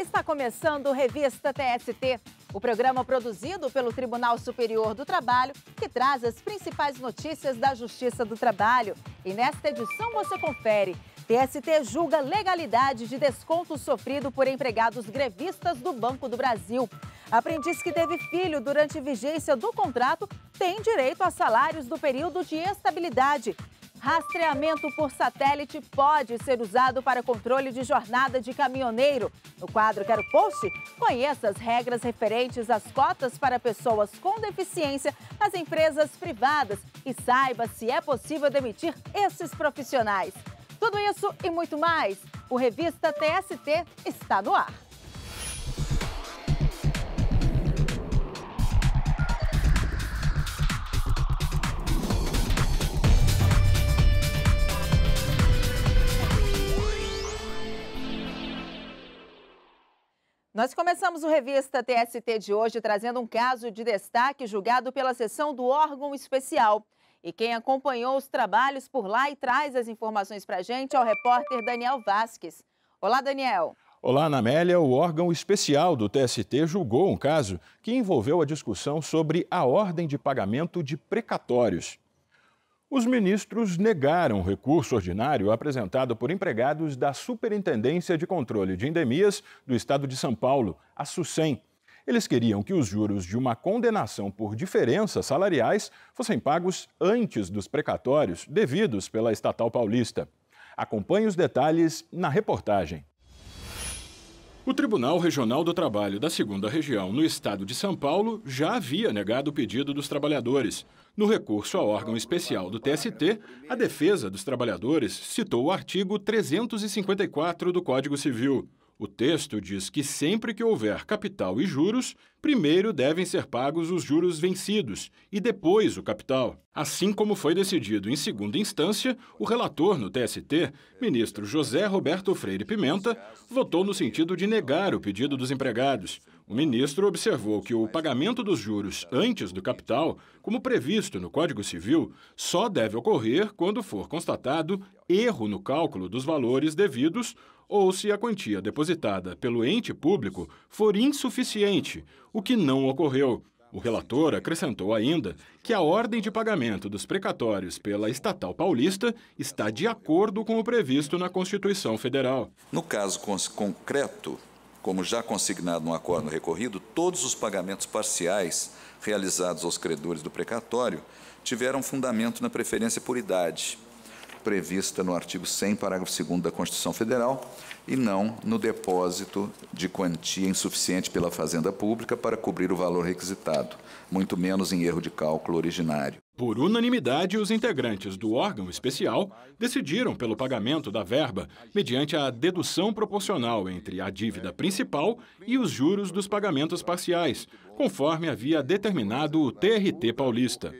Está começando o Revista TST, o programa produzido pelo Tribunal Superior do Trabalho, que traz as principais notícias da Justiça do Trabalho. E nesta edição você confere. TST julga legalidade de desconto sofrido por empregados grevistas do Banco do Brasil. Aprendiz que teve filho durante vigência do contrato tem direito a salários do período de estabilidade. Rastreamento por satélite pode ser usado para controle de jornada de caminhoneiro. No quadro Quero Post, conheça as regras referentes às cotas para pessoas com deficiência nas empresas privadas e saiba se é possível demitir esses profissionais. Tudo isso e muito mais. O Revista TST está no ar. Nós começamos o Revista TST de hoje trazendo um caso de destaque julgado pela sessão do órgão especial. E quem acompanhou os trabalhos por lá e traz as informações para a gente é o repórter Daniel Vasques. Olá, Daniel. Olá, Anamélia. O órgão especial do TST julgou um caso que envolveu a discussão sobre a ordem de pagamento de precatórios. Os ministros negaram o recurso ordinário apresentado por empregados da Superintendência de Controle de Endemias do Estado de São Paulo, a SUSEM. Eles queriam que os juros de uma condenação por diferenças salariais fossem pagos antes dos precatórios devidos pela estatal paulista. Acompanhe os detalhes na reportagem. O Tribunal Regional do Trabalho da Segunda Região, no estado de São Paulo, já havia negado o pedido dos trabalhadores. No recurso ao órgão especial do TST, a defesa dos trabalhadores citou o artigo 354 do Código Civil. O texto diz que sempre que houver capital e juros, primeiro devem ser pagos os juros vencidos e depois o capital. Assim como foi decidido em segunda instância, o relator no TST, ministro José Roberto Freire Pimenta, votou no sentido de negar o pedido dos empregados, o ministro observou que o pagamento dos juros antes do capital, como previsto no Código Civil, só deve ocorrer quando for constatado erro no cálculo dos valores devidos ou se a quantia depositada pelo ente público for insuficiente, o que não ocorreu. O relator acrescentou ainda que a ordem de pagamento dos precatórios pela estatal paulista está de acordo com o previsto na Constituição Federal. No caso concreto, como já consignado no acordo recorrido, todos os pagamentos parciais realizados aos credores do precatório tiveram fundamento na preferência por idade, prevista no artigo 100, parágrafo 2 da Constituição Federal, e não no depósito de quantia insuficiente pela Fazenda Pública para cobrir o valor requisitado, muito menos em erro de cálculo originário. Por unanimidade, os integrantes do órgão especial decidiram pelo pagamento da verba mediante a dedução proporcional entre a dívida principal e os juros dos pagamentos parciais, conforme havia determinado o TRT paulista.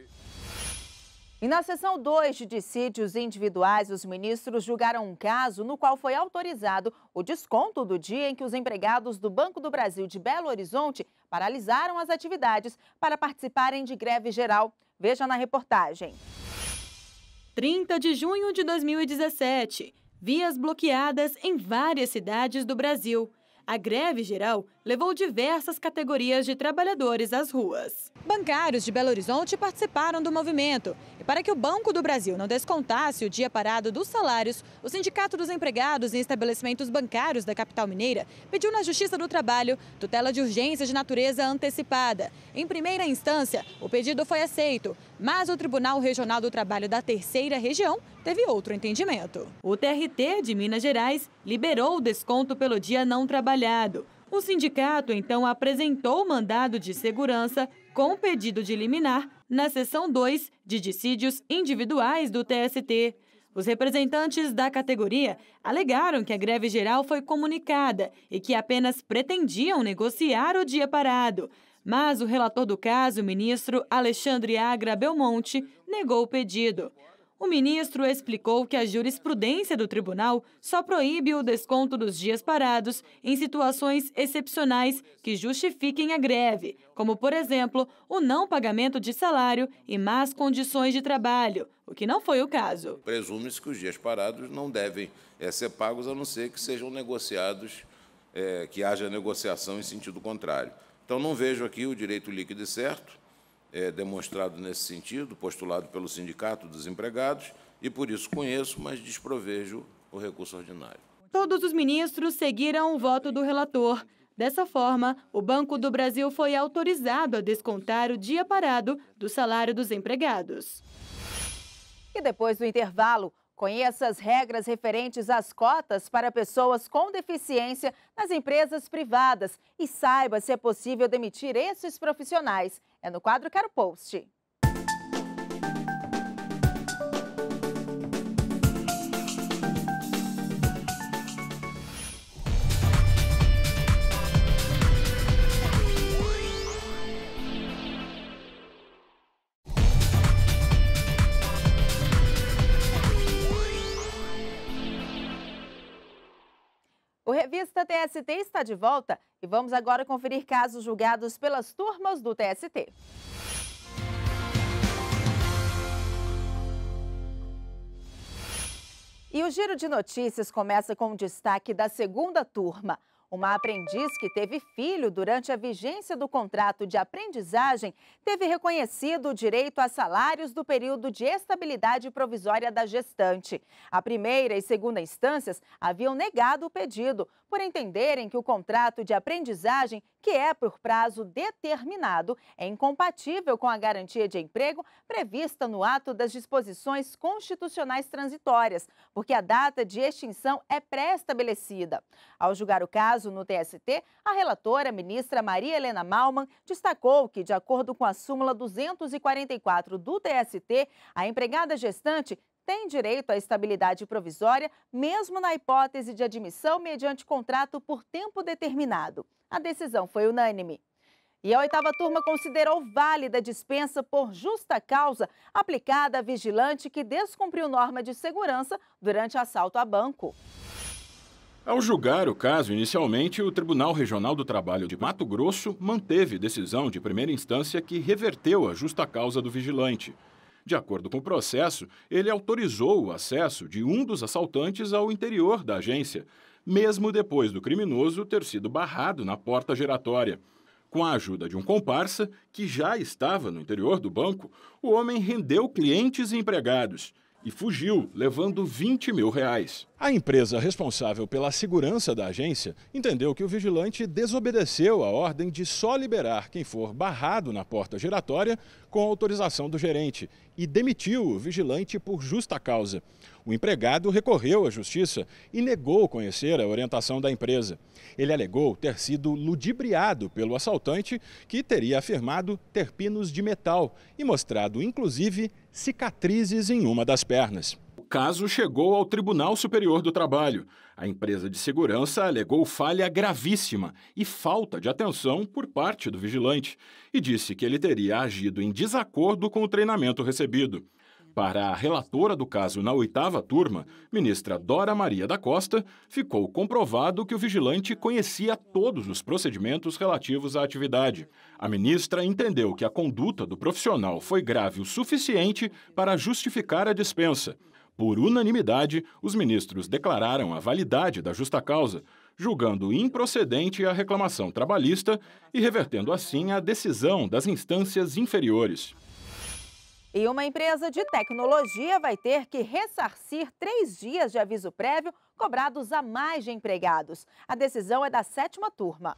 E na sessão 2 de dissídios individuais, os ministros julgaram um caso no qual foi autorizado o desconto do dia em que os empregados do Banco do Brasil de Belo Horizonte paralisaram as atividades para participarem de greve geral. Veja na reportagem. 30 de junho de 2017. Vias bloqueadas em várias cidades do Brasil. A greve geral levou diversas categorias de trabalhadores às ruas. Bancários de Belo Horizonte participaram do movimento. E para que o Banco do Brasil não descontasse o dia parado dos salários, o Sindicato dos Empregados em Estabelecimentos Bancários da capital mineira pediu na Justiça do Trabalho tutela de urgência de natureza antecipada. Em primeira instância, o pedido foi aceito, mas o Tribunal Regional do Trabalho da Terceira Região teve outro entendimento. O TRT de Minas Gerais liberou o desconto pelo dia não trabalhado. O sindicato então apresentou o mandado de segurança com pedido de liminar na seção 2 de dissídios individuais do TST. Os representantes da categoria alegaram que a greve geral foi comunicada e que apenas pretendiam negociar o dia parado. Mas o relator do caso, o ministro Alexandre Agra Belmonte, negou o pedido. O ministro explicou que a jurisprudência do tribunal só proíbe o desconto dos dias parados em situações excepcionais que justifiquem a greve, como, por exemplo, o não pagamento de salário e más condições de trabalho, o que não foi o caso. Presume-se que os dias parados não devem eh, ser pagos, a não ser que sejam negociados, é, que haja negociação em sentido contrário. Então, não vejo aqui o direito líquido certo é, demonstrado nesse sentido, postulado pelo Sindicato dos Empregados, e por isso conheço, mas desprovejo o recurso ordinário. Todos os ministros seguiram o voto do relator. Dessa forma, o Banco do Brasil foi autorizado a descontar o dia parado do salário dos empregados. E depois do intervalo, Conheça as regras referentes às cotas para pessoas com deficiência nas empresas privadas e saiba se é possível demitir esses profissionais. É no quadro Quero Post. O Revista TST está de volta e vamos agora conferir casos julgados pelas turmas do TST. E o giro de notícias começa com o destaque da segunda turma. Uma aprendiz que teve filho durante a vigência do contrato de aprendizagem teve reconhecido o direito a salários do período de estabilidade provisória da gestante. A primeira e segunda instâncias haviam negado o pedido, por entenderem que o contrato de aprendizagem, que é por prazo determinado, é incompatível com a garantia de emprego prevista no ato das disposições constitucionais transitórias, porque a data de extinção é pré-estabelecida. Ao julgar o caso no TST, a relatora, ministra Maria Helena Malman, destacou que, de acordo com a súmula 244 do TST, a empregada gestante tem direito à estabilidade provisória, mesmo na hipótese de admissão mediante contrato por tempo determinado. A decisão foi unânime. E a oitava turma considerou válida a dispensa por justa causa aplicada a vigilante que descumpriu norma de segurança durante assalto a banco. Ao julgar o caso, inicialmente, o Tribunal Regional do Trabalho de Mato Grosso manteve decisão de primeira instância que reverteu a justa causa do vigilante. De acordo com o processo, ele autorizou o acesso de um dos assaltantes ao interior da agência, mesmo depois do criminoso ter sido barrado na porta giratória. Com a ajuda de um comparsa, que já estava no interior do banco, o homem rendeu clientes e empregados e fugiu, levando 20 mil reais. A empresa responsável pela segurança da agência entendeu que o vigilante desobedeceu a ordem de só liberar quem for barrado na porta giratória com autorização do gerente e demitiu o vigilante por justa causa. O empregado recorreu à justiça e negou conhecer a orientação da empresa. Ele alegou ter sido ludibriado pelo assaltante, que teria afirmado ter pinos de metal e mostrado, inclusive, cicatrizes em uma das pernas caso chegou ao Tribunal Superior do Trabalho. A empresa de segurança alegou falha gravíssima e falta de atenção por parte do vigilante e disse que ele teria agido em desacordo com o treinamento recebido. Para a relatora do caso na oitava turma, ministra Dora Maria da Costa, ficou comprovado que o vigilante conhecia todos os procedimentos relativos à atividade. A ministra entendeu que a conduta do profissional foi grave o suficiente para justificar a dispensa por unanimidade, os ministros declararam a validade da justa causa, julgando improcedente a reclamação trabalhista e revertendo assim a decisão das instâncias inferiores. E uma empresa de tecnologia vai ter que ressarcir três dias de aviso prévio cobrados a mais de empregados. A decisão é da sétima turma.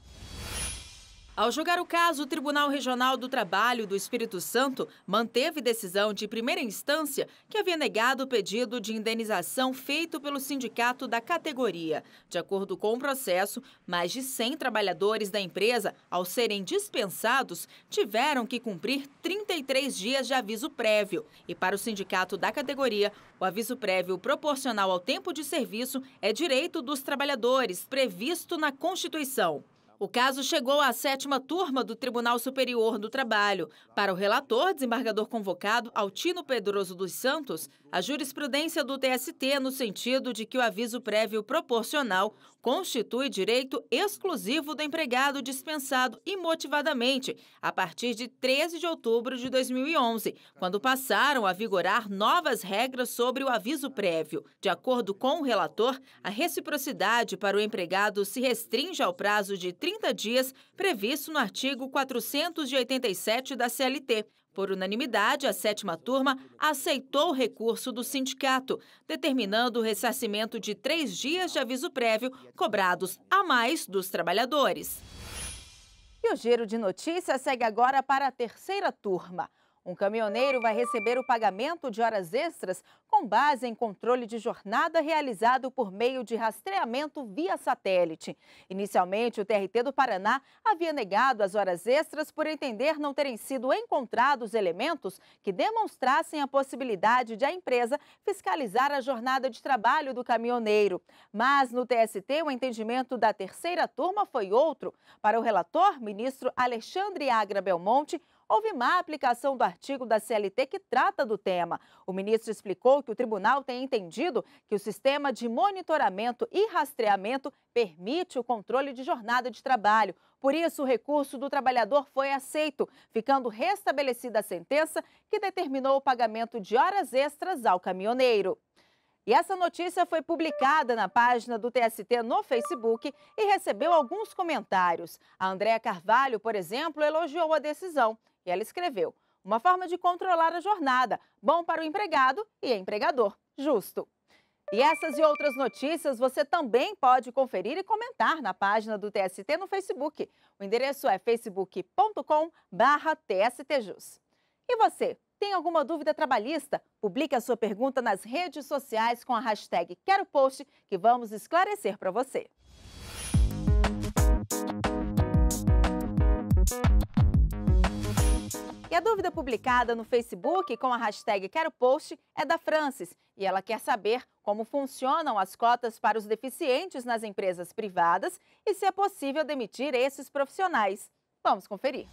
Ao julgar o caso, o Tribunal Regional do Trabalho do Espírito Santo manteve decisão de primeira instância que havia negado o pedido de indenização feito pelo sindicato da categoria. De acordo com o processo, mais de 100 trabalhadores da empresa, ao serem dispensados, tiveram que cumprir 33 dias de aviso prévio. E para o sindicato da categoria, o aviso prévio proporcional ao tempo de serviço é direito dos trabalhadores, previsto na Constituição. O caso chegou à sétima turma do Tribunal Superior do Trabalho. Para o relator, desembargador convocado, Altino Pedroso dos Santos, a jurisprudência do TST no sentido de que o aviso prévio proporcional constitui direito exclusivo do empregado dispensado imotivadamente a partir de 13 de outubro de 2011, quando passaram a vigorar novas regras sobre o aviso prévio. De acordo com o relator, a reciprocidade para o empregado se restringe ao prazo de 30 30 dias, previsto no artigo 487 da CLT. Por unanimidade, a sétima turma aceitou o recurso do sindicato, determinando o ressarcimento de três dias de aviso prévio cobrados a mais dos trabalhadores. E o giro de notícias segue agora para a terceira turma. Um caminhoneiro vai receber o pagamento de horas extras com base em controle de jornada realizado por meio de rastreamento via satélite. Inicialmente, o TRT do Paraná havia negado as horas extras por entender não terem sido encontrados elementos que demonstrassem a possibilidade de a empresa fiscalizar a jornada de trabalho do caminhoneiro. Mas no TST, o entendimento da terceira turma foi outro. Para o relator, ministro Alexandre Agra Belmonte, houve má aplicação do artigo da CLT que trata do tema. O ministro explicou que o tribunal tem entendido que o sistema de monitoramento e rastreamento permite o controle de jornada de trabalho. Por isso, o recurso do trabalhador foi aceito, ficando restabelecida a sentença que determinou o pagamento de horas extras ao caminhoneiro. E essa notícia foi publicada na página do TST no Facebook e recebeu alguns comentários. A Andréa Carvalho, por exemplo, elogiou a decisão. E ela escreveu: uma forma de controlar a jornada, bom para o empregado e empregador, justo. E essas e outras notícias você também pode conferir e comentar na página do TST no Facebook. O endereço é facebook.com/tstjus. E você, tem alguma dúvida trabalhista? Publique a sua pergunta nas redes sociais com a hashtag #QueroPost que vamos esclarecer para você. E a dúvida publicada no Facebook com a hashtag Quero Post é da Francis e ela quer saber como funcionam as cotas para os deficientes nas empresas privadas e se é possível demitir esses profissionais. Vamos conferir.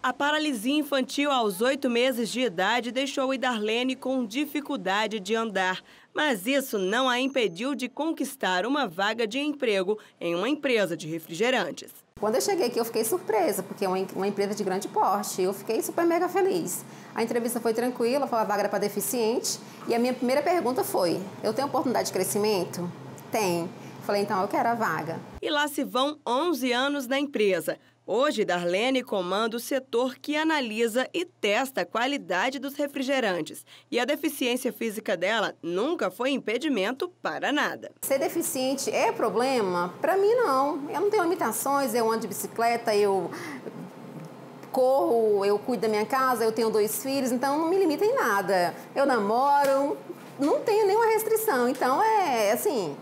A paralisia infantil aos oito meses de idade deixou Idarlene com dificuldade de andar, mas isso não a impediu de conquistar uma vaga de emprego em uma empresa de refrigerantes. Quando eu cheguei aqui, eu fiquei surpresa, porque é uma, uma empresa de grande porte. Eu fiquei super mega feliz. A entrevista foi tranquila, foi uma vaga para deficiente. E a minha primeira pergunta foi: eu tenho oportunidade de crescimento? Tem. Falei, então eu quero a vaga. E lá se vão 11 anos na empresa. Hoje, Darlene comanda o setor que analisa e testa a qualidade dos refrigerantes. E a deficiência física dela nunca foi impedimento para nada. Ser deficiente é problema? Para mim, não. Eu não tenho limitações, eu ando de bicicleta, eu corro, eu cuido da minha casa, eu tenho dois filhos, então não me limita em nada. Eu namoro, não tenho nenhuma restrição. Então, é assim,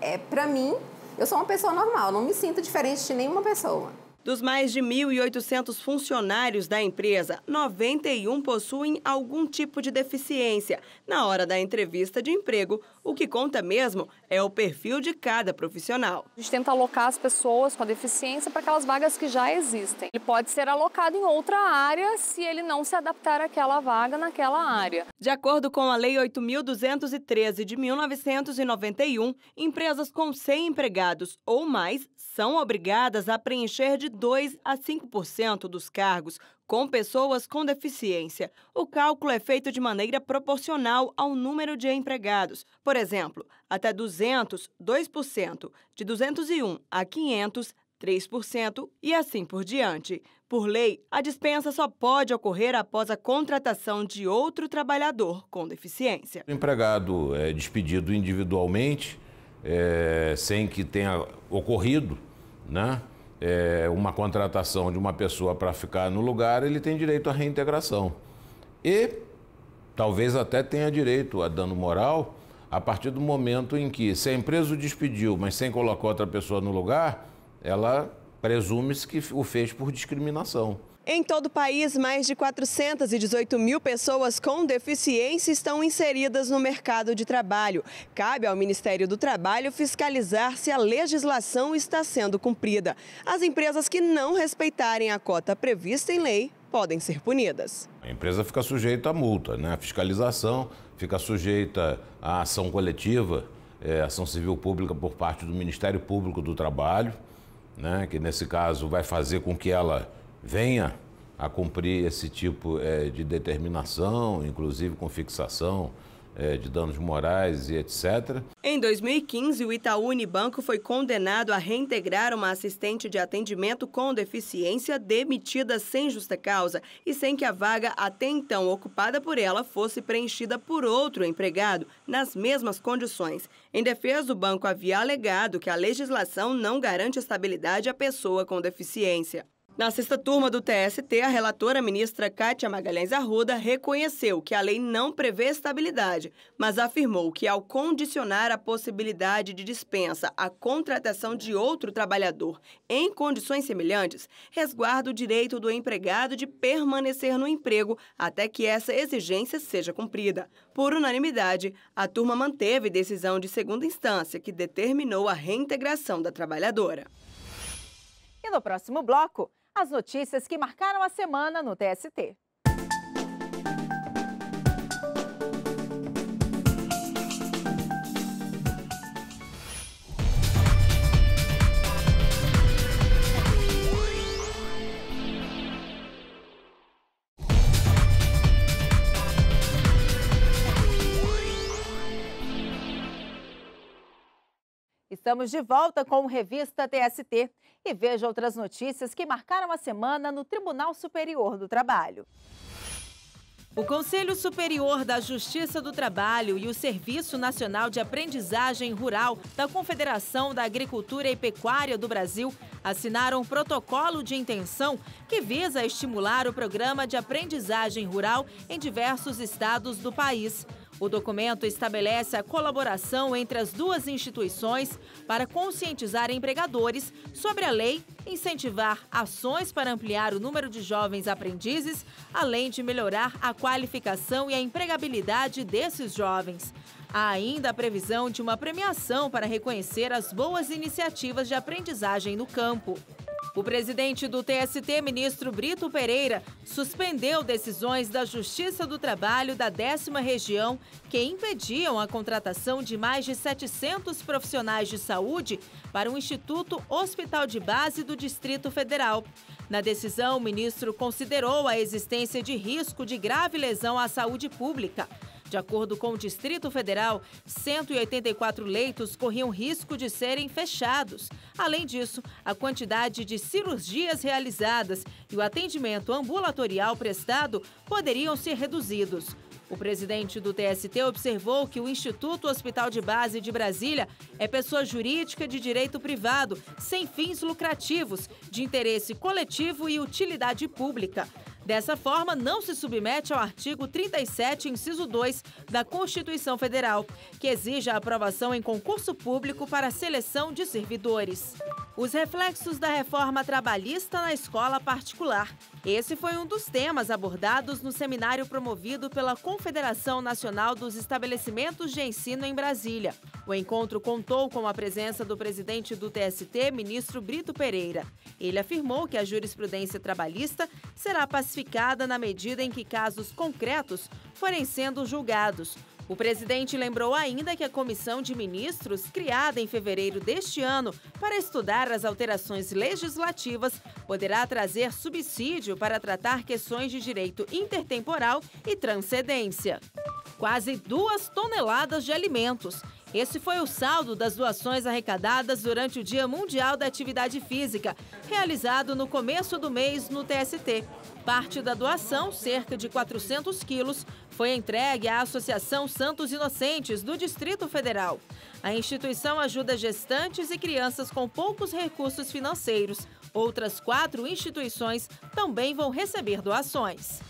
é para mim, eu sou uma pessoa normal, não me sinto diferente de nenhuma pessoa. Dos mais de 1.800 funcionários da empresa, 91 possuem algum tipo de deficiência. Na hora da entrevista de emprego, o que conta mesmo é o perfil de cada profissional. A gente tenta alocar as pessoas com a deficiência para aquelas vagas que já existem. Ele pode ser alocado em outra área se ele não se adaptar àquela vaga naquela área. De acordo com a Lei 8.213 de 1991, empresas com 100 empregados ou mais são obrigadas a preencher de 2 a 5% dos cargos com pessoas com deficiência, o cálculo é feito de maneira proporcional ao número de empregados. Por exemplo, até 200, 2%, de 201 a 500, 3% e assim por diante. Por lei, a dispensa só pode ocorrer após a contratação de outro trabalhador com deficiência. O empregado é despedido individualmente, é, sem que tenha ocorrido, né? é, uma contratação de uma pessoa para ficar no lugar, ele tem direito à reintegração. E talvez até tenha direito a dano moral a partir do momento em que, se a empresa o despediu, mas sem colocar outra pessoa no lugar, ela presume-se que o fez por discriminação. Em todo o país, mais de 418 mil pessoas com deficiência estão inseridas no mercado de trabalho. Cabe ao Ministério do Trabalho fiscalizar se a legislação está sendo cumprida. As empresas que não respeitarem a cota prevista em lei podem ser punidas. A empresa fica sujeita à multa, né? a fiscalização fica sujeita à ação coletiva, é, ação civil pública por parte do Ministério Público do Trabalho, né? que nesse caso vai fazer com que ela venha a cumprir esse tipo é, de determinação, inclusive com fixação é, de danos morais e etc. Em 2015, o Itaú Unibanco foi condenado a reintegrar uma assistente de atendimento com deficiência demitida sem justa causa e sem que a vaga até então ocupada por ela fosse preenchida por outro empregado nas mesmas condições. Em defesa, o banco havia alegado que a legislação não garante estabilidade à pessoa com deficiência. Na sexta turma do TST, a relatora ministra Cátia Magalhães Arruda reconheceu que a lei não prevê estabilidade, mas afirmou que ao condicionar a possibilidade de dispensa à contratação de outro trabalhador em condições semelhantes, resguarda o direito do empregado de permanecer no emprego até que essa exigência seja cumprida. Por unanimidade, a turma manteve decisão de segunda instância que determinou a reintegração da trabalhadora. E no próximo bloco, as notícias que marcaram a semana no TST. Estamos de volta com o Revista TST e veja outras notícias que marcaram a semana no Tribunal Superior do Trabalho. O Conselho Superior da Justiça do Trabalho e o Serviço Nacional de Aprendizagem Rural da Confederação da Agricultura e Pecuária do Brasil assinaram um protocolo de intenção que visa estimular o programa de aprendizagem rural em diversos estados do país. O documento estabelece a colaboração entre as duas instituições para conscientizar empregadores sobre a lei, incentivar ações para ampliar o número de jovens aprendizes, além de melhorar a qualificação e a empregabilidade desses jovens. Há ainda a previsão de uma premiação para reconhecer as boas iniciativas de aprendizagem no campo. O presidente do TST, ministro Brito Pereira, suspendeu decisões da Justiça do Trabalho da décima região que impediam a contratação de mais de 700 profissionais de saúde para o Instituto Hospital de Base do Distrito Federal. Na decisão, o ministro considerou a existência de risco de grave lesão à saúde pública de acordo com o Distrito Federal, 184 leitos corriam risco de serem fechados. Além disso, a quantidade de cirurgias realizadas e o atendimento ambulatorial prestado poderiam ser reduzidos. O presidente do TST observou que o Instituto Hospital de Base de Brasília é pessoa jurídica de direito privado, sem fins lucrativos, de interesse coletivo e utilidade pública. Dessa forma, não se submete ao artigo 37, inciso 2 da Constituição Federal, que exige a aprovação em concurso público para a seleção de servidores. Os reflexos da reforma trabalhista na escola particular. Esse foi um dos temas abordados no seminário promovido pela Confederação Nacional dos Estabelecimentos de Ensino em Brasília. O encontro contou com a presença do presidente do TST, ministro Brito Pereira. Ele afirmou que a jurisprudência trabalhista será pacificada na medida em que casos concretos forem sendo julgados, o presidente lembrou ainda que a comissão de ministros, criada em fevereiro deste ano para estudar as alterações legislativas, poderá trazer subsídio para tratar questões de direito intertemporal e transcendência. Quase duas toneladas de alimentos esse foi o saldo das doações arrecadadas durante o Dia Mundial da Atividade Física, realizado no começo do mês no TST. Parte da doação, cerca de 400 quilos, foi entregue à Associação Santos Inocentes do Distrito Federal. A instituição ajuda gestantes e crianças com poucos recursos financeiros. Outras quatro instituições também vão receber doações.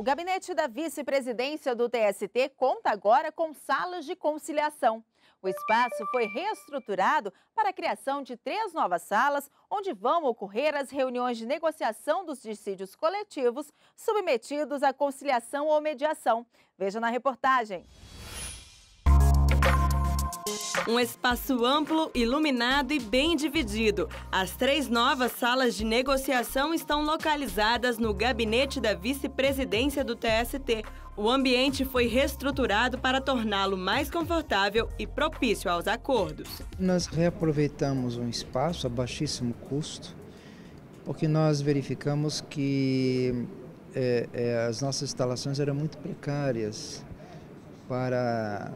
O gabinete da vice-presidência do TST conta agora com salas de conciliação. O espaço foi reestruturado para a criação de três novas salas, onde vão ocorrer as reuniões de negociação dos dissídios coletivos submetidos à conciliação ou mediação. Veja na reportagem. Um espaço amplo, iluminado e bem dividido. As três novas salas de negociação estão localizadas no gabinete da vice-presidência do TST. O ambiente foi reestruturado para torná-lo mais confortável e propício aos acordos. Nós reaproveitamos um espaço a baixíssimo custo, porque nós verificamos que é, é, as nossas instalações eram muito precárias para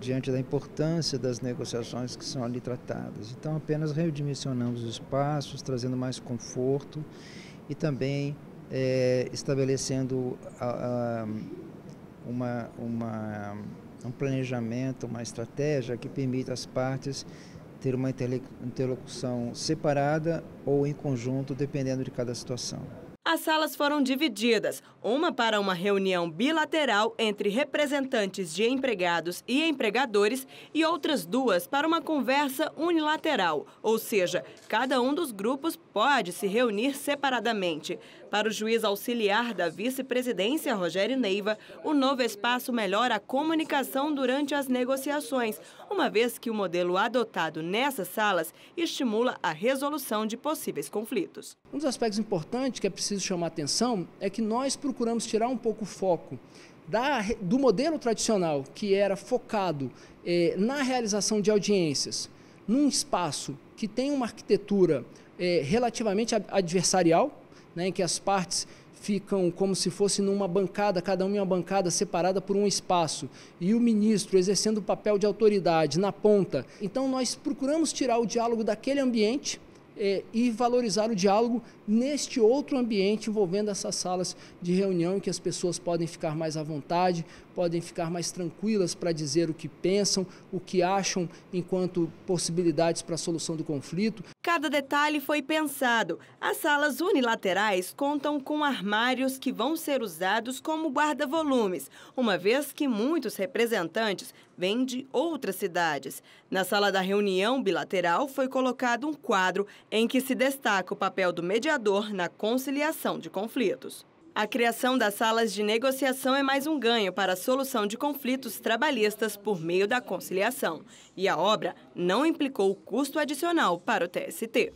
diante da importância das negociações que são ali tratadas. Então, apenas redimensionamos os espaços, trazendo mais conforto e também é, estabelecendo a, a, uma, uma, um planejamento, uma estratégia que permita às partes ter uma interlocução separada ou em conjunto, dependendo de cada situação. As salas foram divididas, uma para uma reunião bilateral entre representantes de empregados e empregadores e outras duas para uma conversa unilateral, ou seja, cada um dos grupos pode se reunir separadamente. Para o juiz auxiliar da vice-presidência, Rogério Neiva, o novo espaço melhora a comunicação durante as negociações, uma vez que o modelo adotado nessas salas estimula a resolução de possíveis conflitos. Um dos aspectos importantes que é preciso chamar atenção é que nós procuramos tirar um pouco o foco da, do modelo tradicional, que era focado eh, na realização de audiências, num espaço que tem uma arquitetura eh, relativamente adversarial, né, em que as partes ficam como se fosse numa bancada, cada uma em uma bancada separada por um espaço, e o ministro exercendo o papel de autoridade na ponta. Então nós procuramos tirar o diálogo daquele ambiente é, e valorizar o diálogo neste outro ambiente envolvendo essas salas de reunião em que as pessoas podem ficar mais à vontade, podem ficar mais tranquilas para dizer o que pensam, o que acham enquanto possibilidades para a solução do conflito. Cada detalhe foi pensado. As salas unilaterais contam com armários que vão ser usados como guarda-volumes, uma vez que muitos representantes vêm de outras cidades. Na sala da reunião bilateral foi colocado um quadro em que se destaca o papel do mediador na conciliação de conflitos. A criação das salas de negociação é mais um ganho para a solução de conflitos trabalhistas por meio da conciliação. E a obra não implicou custo adicional para o TST.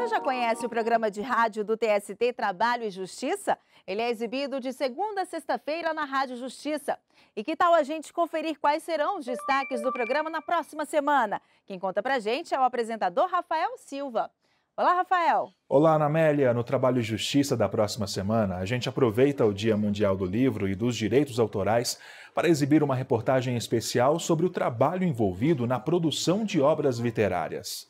Você já conhece o programa de rádio do TST Trabalho e Justiça? Ele é exibido de segunda a sexta-feira na Rádio Justiça. E que tal a gente conferir quais serão os destaques do programa na próxima semana? Quem conta pra gente é o apresentador Rafael Silva. Olá, Rafael. Olá, Anamélia. No Trabalho e Justiça da próxima semana, a gente aproveita o Dia Mundial do Livro e dos Direitos Autorais para exibir uma reportagem especial sobre o trabalho envolvido na produção de obras literárias.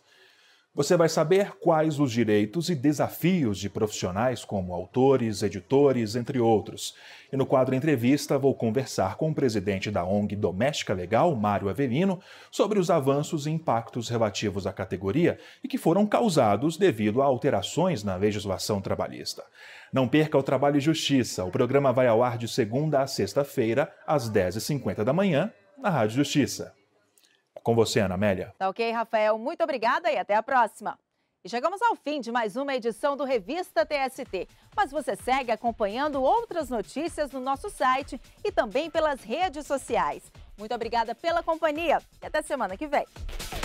Você vai saber quais os direitos e desafios de profissionais como autores, editores, entre outros. E no quadro Entrevista, vou conversar com o presidente da ONG Doméstica Legal, Mário Avelino, sobre os avanços e impactos relativos à categoria e que foram causados devido a alterações na legislação trabalhista. Não perca o Trabalho e Justiça. O programa vai ao ar de segunda a sexta-feira, às 10h50 da manhã, na Rádio Justiça. Com você, Ana Amélia. Tá ok, Rafael. Muito obrigada e até a próxima. E chegamos ao fim de mais uma edição do Revista TST. Mas você segue acompanhando outras notícias no nosso site e também pelas redes sociais. Muito obrigada pela companhia e até semana que vem.